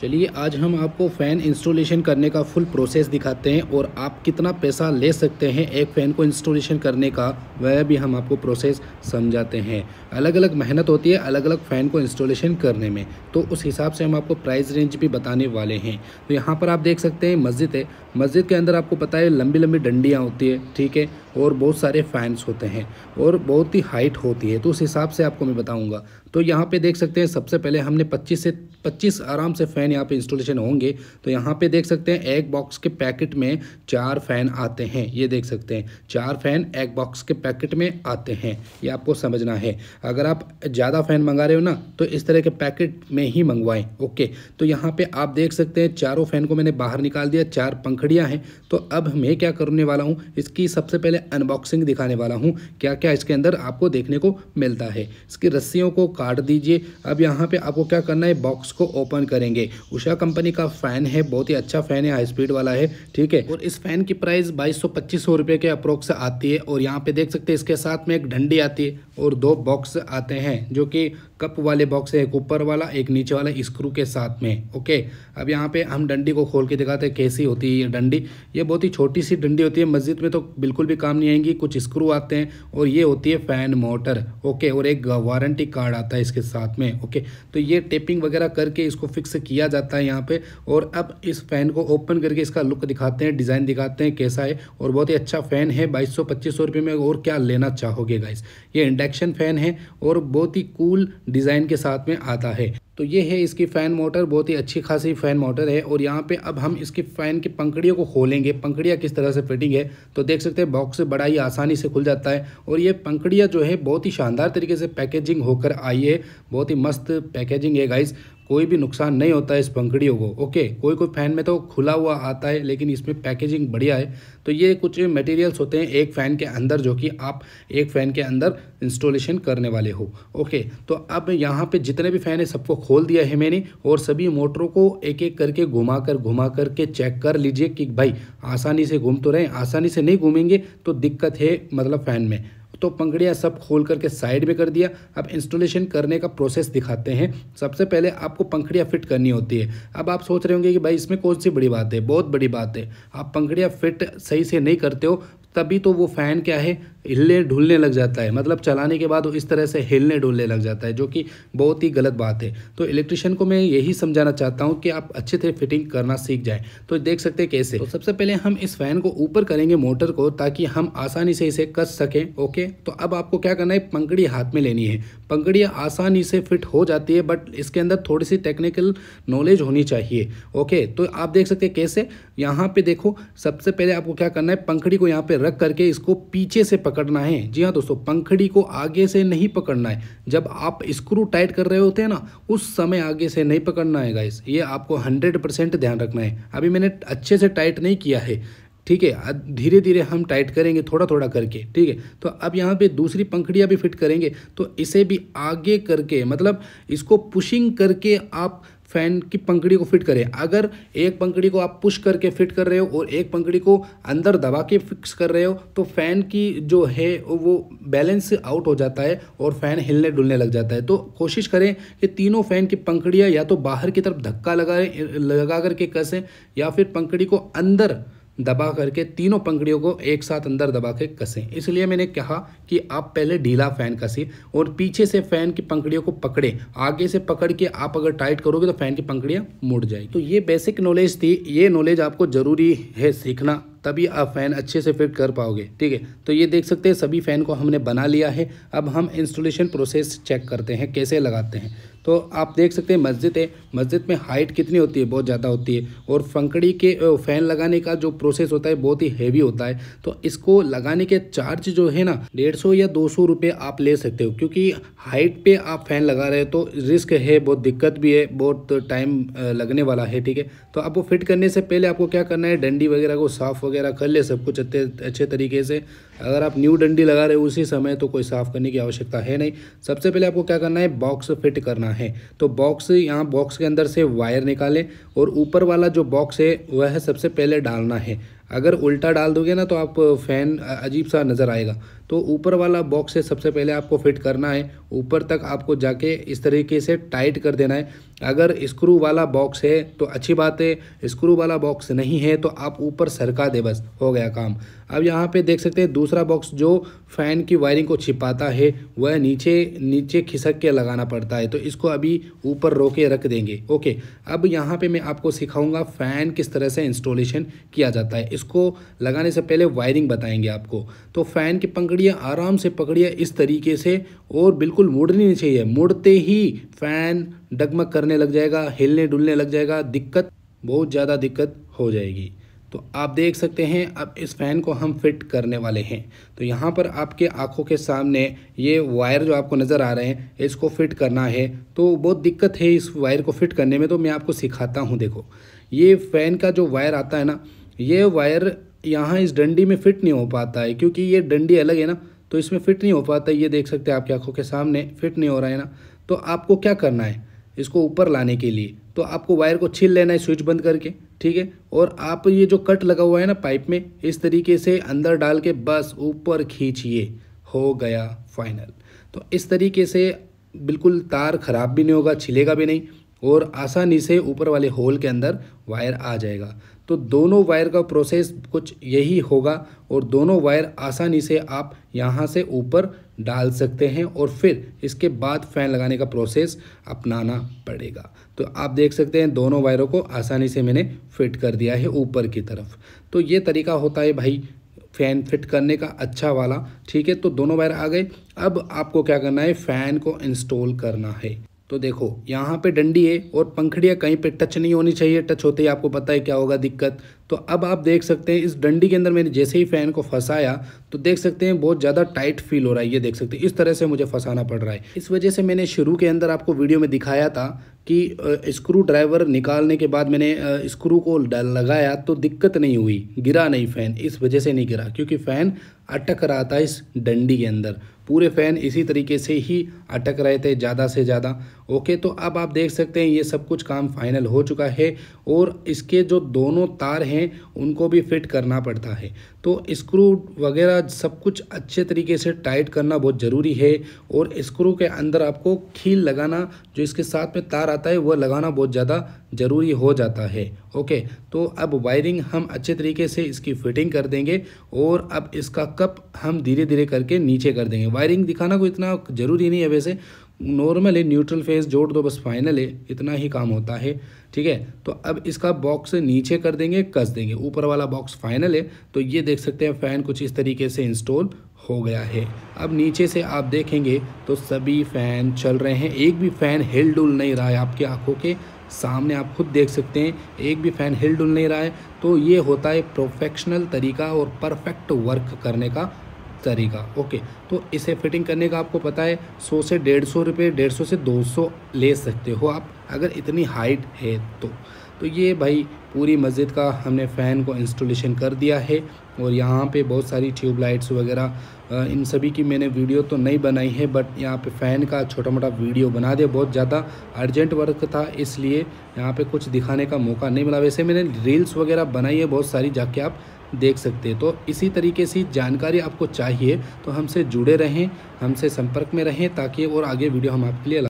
चलिए आज हम आपको फ़ैन इंस्टॉलेशन करने का फुल प्रोसेस दिखाते हैं और आप कितना पैसा ले सकते हैं एक फ़ैन को इंस्टॉलेशन करने का वह भी हम आपको प्रोसेस समझाते हैं अलग अलग मेहनत होती है अलग अलग फ़ैन को इंस्टॉलेशन करने में तो उस हिसाब से हम आपको प्राइस रेंज भी बताने वाले हैं तो यहाँ पर आप देख सकते हैं मस्जिद है मस्जिद के अंदर आपको पता है लंबी लंबी डंडियाँ होती है ठीक है और बहुत सारे फैंस होते हैं और बहुत ही हाइट होती है तो उस हिसाब से आपको मैं बताऊंगा तो यहाँ पे देख सकते हैं सबसे पहले हमने 25 से 25 आराम से फ़ैन यहाँ पे इंस्टॉलेशन होंगे तो यहाँ पे देख सकते हैं एक बॉक्स के पैकेट में चार फ़ैन आते हैं ये देख सकते हैं चार फ़ैन एक बॉक्स के पैकेट में आते हैं ये आपको समझना है अगर आप ज़्यादा फ़ैन मंगा रहे हो ना तो इस तरह के पैकेट में ही मंगवाएं ओके तो यहाँ पर आप देख सकते हैं चारों फ़ैन को मैंने बाहर निकाल दिया चार पंखड़ लकड़ियाँ हैं तो अब मैं क्या करने वाला हूँ इसकी सबसे पहले अनबॉक्सिंग दिखाने वाला हूँ क्या क्या इसके अंदर आपको देखने को मिलता है इसकी रस्सियों को काट दीजिए अब यहाँ पर आपको क्या करना है बॉक्स को ओपन करेंगे उषा कंपनी का फ़ैन है बहुत ही अच्छा फ़ैन है हाई स्पीड वाला है ठीक है और इस फ़ैन की प्राइस बाईस सौ पच्चीस सौ रुपये के अप्रोक्स आती है और यहाँ पे देख सकते हैं इसके साथ में एक डंडी आती है और दो बॉक्स आते हैं जो कि कप वाले बॉक्स है एक ऊपर वाला एक नीचे वाला स्क्रू के साथ में ओके अब यहाँ पे हम डंडी को खोल के दिखाते हैं कैसी होती है ये डंडी ये बहुत ही छोटी सी डंडी होती है मस्जिद में तो बिल्कुल भी काम नहीं आएंगी कुछ स्क्रू आते हैं और ये होती है फ़ैन मोटर ओके और एक वारंटी कार्ड आता है इसके साथ में ओके तो ये टेपिंग वगैरह करके इसको फिक्स किया जाता है यहाँ पर और अब इस फ़ैन को ओपन करके इसका लुक दिखाते हैं डिज़ाइन दिखाते हैं कैसा है और बहुत ही अच्छा फ़ैन है बाईस सौ में और क्या लेना चाहोगे गाइस ये इंडक्शन फ़ैन है और बहुत ही कूल डिज़ाइन के साथ में आता है तो ये है इसकी फ़ैन मोटर बहुत ही अच्छी खासी फ़ैन मोटर है और यहाँ पे अब हम इसकी फ़ैन की पंखड़ियों को खोलेंगे पंखड़िया किस तरह से फिटिंग है तो देख सकते हैं बॉक्स बड़ा ही आसानी से खुल जाता है और ये पंखड़ियाँ जो है बहुत ही शानदार तरीके से पैकेजिंग होकर आई है बहुत ही मस्त पैकेजिंग है गाइस कोई भी नुकसान नहीं होता है इस पंखड़ियों को ओके कोई कोई फ़ैन में तो खुला हुआ आता है लेकिन इसमें पैकेजिंग बढ़िया है तो ये कुछ मटेरियल्स होते हैं एक फ़ैन के अंदर जो कि आप एक फ़ैन के अंदर इंस्टॉलेशन करने वाले हो ओके तो अब यहाँ पे जितने भी फ़ैन है सबको खोल दिया है मैंने और सभी मोटरों को एक एक करके घुमा कर घुमा करके चेक कर लीजिए कि भाई आसानी से घूम तो रहे आसानी से नहीं घूमेंगे तो दिक्कत है मतलब फ़ैन में तो पंखड़ियाँ सब खोल करके साइड में कर दिया अब इंस्टॉलेशन करने का प्रोसेस दिखाते हैं सबसे पहले आपको पंखड़ियाँ फिट करनी होती है अब आप सोच रहे होंगे कि भाई इसमें कौन सी बड़ी बात है बहुत बड़ी बात है आप पंखड़ियाँ फिट सही से नहीं करते हो तभी तो वो फ़ैन क्या है हिलने ढुलने लग जाता है मतलब चलाने के बाद वो इस तरह से हिलने ढुलने लग जाता है जो कि बहुत ही गलत बात है तो इलेक्ट्रिशियन को मैं यही समझाना चाहता हूँ कि आप अच्छे से फिटिंग करना सीख जाए तो देख सकते हैं कैसे तो सबसे पहले हम इस फैन को ऊपर करेंगे मोटर को ताकि हम आसानी से इसे कस सकें ओके तो अब आपको क्या करना है पंखड़ी हाथ में लेनी है पंखड़ी आसानी से फिट हो जाती है बट इसके अंदर थोड़ी सी टेक्निकल नॉलेज होनी चाहिए ओके तो आप देख सकते हैं कैसे यहाँ पे देखो सबसे पहले आपको क्या करना है पंखड़ी को यहाँ पे रख करके इसको पीछे से पकड़ पकड़ना है जी हाँ दोस्तों पंखड़ी को आगे से नहीं पकड़ना है जब आप स्क्रू टाइट कर रहे होते हैं ना उस समय आगे से नहीं पकड़ना है गाइस ये आपको हंड्रेड परसेंट ध्यान रखना है अभी मैंने अच्छे से टाइट नहीं किया है ठीक है धीरे धीरे हम टाइट करेंगे थोड़ा थोड़ा करके ठीक है तो अब यहाँ पे दूसरी पंखड़ियाँ भी फिट करेंगे तो इसे भी आगे करके मतलब इसको पुशिंग करके आप फैन की पंखड़ी को फिट करें अगर एक पंखड़ी को आप पुश करके फिट कर रहे हो और एक पंखड़ी को अंदर दबा के फिक्स कर रहे हो तो फ़ैन की जो है वो बैलेंस आउट हो जाता है और फ़ैन हिलने डुलने लग जाता है तो कोशिश करें कि तीनों फ़ैन की पंखड़ियाँ या तो बाहर की तरफ धक्का लगाएं लगा करके कसें या फिर पंखड़ी को अंदर दबा करके तीनों पंखड़ियों को एक साथ अंदर दबा के कसें इसलिए मैंने कहा कि आप पहले ढीला फैन कसें और पीछे से फैन की पंखड़ियों को पकड़ें आगे से पकड़ के आप अगर टाइट करोगे तो फैन की पंखड़ियाँ मुड़ जाएगी तो ये बेसिक नॉलेज थी ये नॉलेज आपको ज़रूरी है सीखना तभी आप फैन अच्छे से फिट कर पाओगे ठीक है तो ये देख सकते हैं सभी फैन को हमने बना लिया है अब हम इंस्टॉलेशन प्रोसेस चेक करते हैं कैसे लगाते हैं तो आप देख सकते हैं मस्जिद है मस्जिद में हाइट कितनी होती है बहुत ज़्यादा होती है और फंकड़ी के फैन लगाने का जो प्रोसेस होता है बहुत ही हैवी होता है तो इसको लगाने के चार्ज जो है ना डेढ़ सौ या दो सौ रुपये आप ले सकते हो क्योंकि हाइट पे आप फैन लगा रहे हो तो रिस्क है बहुत दिक्कत भी है बहुत टाइम लगने वाला है ठीक है तो आपको फिट करने से पहले आपको क्या करना है डंडी वगैरह को साफ़ वगैरह कर ले सब कुछ अच्छे अच्छे तरीके से अगर आप न्यू डंडी लगा रहे हो उसी समय तो कोई साफ़ करने की आवश्यकता है नहीं सबसे पहले आपको क्या करना है बॉक्स फिट करना है तो बॉक्स यहाँ बॉक्स के अंदर से वायर निकालें और ऊपर वाला जो बॉक्स है वह सबसे पहले डालना है अगर उल्टा डाल दोगे ना तो आप फैन अजीब सा नज़र आएगा तो ऊपर वाला बॉक्स से सबसे पहले आपको फिट करना है ऊपर तक आपको जाके इस तरीके से टाइट कर देना है अगर स्क्रू वाला बॉक्स है तो अच्छी बात है स्क्रू वाला बॉक्स नहीं है तो आप ऊपर सरका दे बस हो गया काम अब यहाँ पे देख सकते हैं दूसरा बॉक्स जो फ़ैन की वायरिंग को छिपाता है वह नीचे नीचे खिसक के लगाना पड़ता है तो इसको अभी ऊपर रोके रख देंगे ओके अब यहाँ पे मैं आपको सिखाऊंगा फ़ैन किस तरह से इंस्टॉलेशन किया जाता है इसको लगाने से पहले वायरिंग बताएंगे आपको तो फ़ैन की पंख पकड़िए आराम से पकड़िए इस तरीके से और बिल्कुल मुड़नी नहीं चाहिए मुड़ते ही फ़ैन डगमग करने लग जाएगा हिलने डुलने लग जाएगा दिक्कत बहुत ज़्यादा दिक्कत हो जाएगी तो आप देख सकते हैं अब इस फ़ैन को हम फिट करने वाले हैं तो यहाँ पर आपके आँखों के सामने ये वायर जो आपको नज़र आ रहे हैं इसको फिट करना है तो बहुत दिक्कत है इस वायर को फिट करने में तो मैं आपको सिखाता हूँ देखो ये फ़ैन का जो वायर आता है ना ये वायर यहाँ इस डंडी में फिट नहीं हो पाता है क्योंकि ये डंडी अलग है ना तो इसमें फिट नहीं हो पाता ये देख सकते हैं आपकी आंखों के सामने फिट नहीं हो रहा है ना तो आपको क्या करना है इसको ऊपर लाने के लिए तो आपको वायर को छील लेना है स्विच बंद करके ठीक है और आप ये जो कट लगा हुआ है ना पाइप में इस तरीके से अंदर डाल के बस ऊपर खींचिए हो गया फाइनल तो इस तरीके से बिल्कुल तार ख़राब भी नहीं होगा छिलेगा भी नहीं और आसानी से ऊपर वाले होल के अंदर वायर आ जाएगा तो दोनों वायर का प्रोसेस कुछ यही होगा और दोनों वायर आसानी से आप यहाँ से ऊपर डाल सकते हैं और फिर इसके बाद फ़ैन लगाने का प्रोसेस अपनाना पड़ेगा तो आप देख सकते हैं दोनों वायरों को आसानी से मैंने फिट कर दिया है ऊपर की तरफ तो ये तरीका होता है भाई फ़ैन फिट करने का अच्छा वाला ठीक है तो दोनों वायर आ गए अब आपको क्या करना है फ़ैन को इंस्टॉल करना है तो देखो यहाँ पे डंडी है और पंखड़ियाँ कहीं पे टच नहीं होनी चाहिए टच होते ही आपको पता है क्या होगा दिक्कत तो अब आप देख सकते हैं इस डंडी के अंदर मैंने जैसे ही फ़ैन को फंसाया तो देख सकते हैं बहुत ज़्यादा टाइट फील हो रहा है ये देख सकते हैं इस तरह से मुझे फंसाना पड़ रहा है इस वजह से मैंने शुरू के अंदर आपको वीडियो में दिखाया था कि स्क्रू ड्राइवर निकालने के बाद मैंने स्क्रू को लगाया तो दिक्कत नहीं हुई गिरा नहीं फ़ैन इस वजह से नहीं गिरा क्योंकि फ़ैन अटक रहा था इस डंडी के अंदर पूरे फैन इसी तरीके से ही अटक रहे थे ज़्यादा से ज़्यादा ओके तो अब आप देख सकते हैं ये सब कुछ काम फाइनल हो चुका है और इसके जो दोनों तार हैं उनको भी फिट करना पड़ता है तो स्क्रू वगैरह सब कुछ अच्छे तरीके से टाइट करना बहुत ज़रूरी है और स्क्रू के अंदर आपको खील लगाना जो इसके साथ में तार आता है वह लगाना बहुत ज़्यादा ज़रूरी हो जाता है ओके तो अब वायरिंग हम अच्छे तरीके से इसकी फिटिंग कर देंगे और अब इसका मार्कअप हम धीरे धीरे करके नीचे कर देंगे वायरिंग दिखाना कोई इतना ज़रूरी नहीं है वैसे नॉर्मल है न्यूट्रल फेस जोड़ दो बस फाइनल है इतना ही काम होता है ठीक है तो अब इसका बॉक्स नीचे कर देंगे कस देंगे ऊपर वाला बॉक्स फाइनल है तो ये देख सकते हैं फ़ैन कुछ इस तरीके से इंस्टॉल हो गया है अब नीचे से आप देखेंगे तो सभी फ़ैन चल रहे हैं एक भी फ़ैन हिल डुल नहीं रहा है आपकी आँखों के सामने आप खुद देख सकते हैं एक भी फ़ैन हिल डुल नहीं रहा है तो ये होता है प्रोफेशनल तरीका और परफेक्ट वर्क करने का तरीका ओके तो इसे फिटिंग करने का आपको पता है सौ से डेढ़ सौ रुपये डेढ़ सौ से दो सौ ले सकते हो आप अगर इतनी हाइट है तो तो ये भाई पूरी मस्जिद का हमने फ़ैन को इंस्टॉलेशन कर दिया है और यहाँ पे बहुत सारी ट्यूबलाइट्स वगैरह इन सभी की मैंने वीडियो तो नहीं बनाई है बट यहाँ पे फ़ैन का छोटा मोटा वीडियो बना दिया बहुत ज़्यादा अर्जेंट वर्क था इसलिए यहाँ पे कुछ दिखाने का मौका नहीं मिला वैसे मैंने रील्स वगैरह बनाई है बहुत सारी जाके आप देख सकते हैं तो इसी तरीके से जानकारी आपको चाहिए तो हमसे जुड़े रहें हमसे संपर्क में रहें ताकि और आगे वीडियो हम आपके लिए